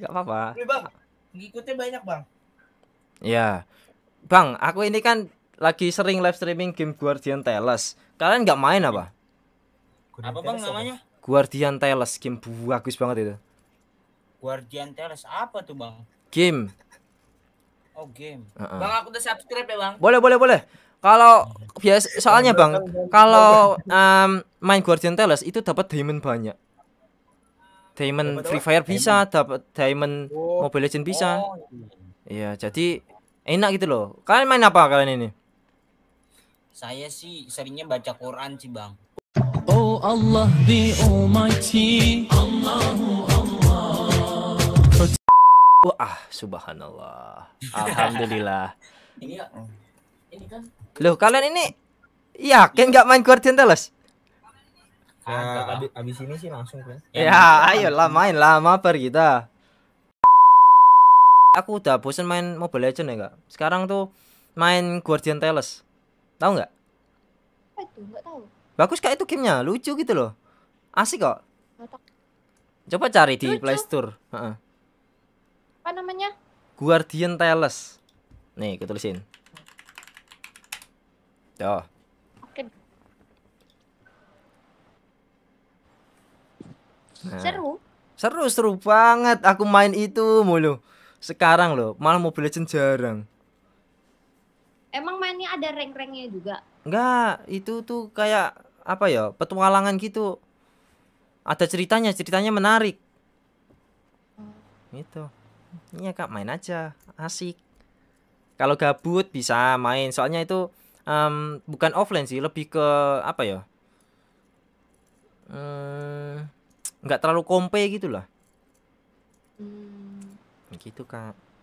Gak apa-apa. Bang, ngikutnya banyak bang. Ya, bang, aku ini kan lagi sering live streaming game Guardian Tales. Kalian gak main apa? Guardian apa bang Tales namanya? Guardian Tales, game bagus banget itu. Guardian Tales apa tuh bang? Game. Oh game. Uh -uh. Bang aku udah subscribe ya bang. Boleh boleh boleh. Kalau biasa soalnya bang, kalau um, main Guardian Tales itu dapat diamond banyak diamond dapat Free Fire apa? bisa, dapat diamond oh. Mobile Legend bisa. Oh. Iya. iya, jadi enak gitu loh. Kalian main apa kalian ini? Saya sih seringnya baca Quran sih, Bang. Oh Allah the Almighty. Allahu Allah. Wah, ah, subhanallah. Alhamdulillah. ini ini kan Loh, kalian ini yakin nggak main Guardian Teles? Nah, kan. abis, abis ini sih langsung kan. Ya, ya ayo lah main lah mabar kita. Aku udah bosen main Mobile Legend ya kak. Sekarang tuh main Guardian Tales. Tahu nggak? Itu nggak tahu. Bagus kak itu gamenya, lucu gitu loh. Asik kok. Coba cari di lucu. Play Store. Apa namanya? Guardian Tales. Nih, ketulisin ya Tuh. Nah, seru. Seru seru banget. Aku main itu mulu. Sekarang loh, malah Mobile Legends jarang. Emang mainnya ada rank-ranknya juga? Enggak, itu tuh kayak apa ya? Petualangan gitu. Ada ceritanya, ceritanya menarik. Hmm. Itu. Iya Kak, main aja. Asik. Kalau gabut bisa main. Soalnya itu um, bukan offline sih, lebih ke apa ya? nggak terlalu kompe gitu lah hmm. gitu kak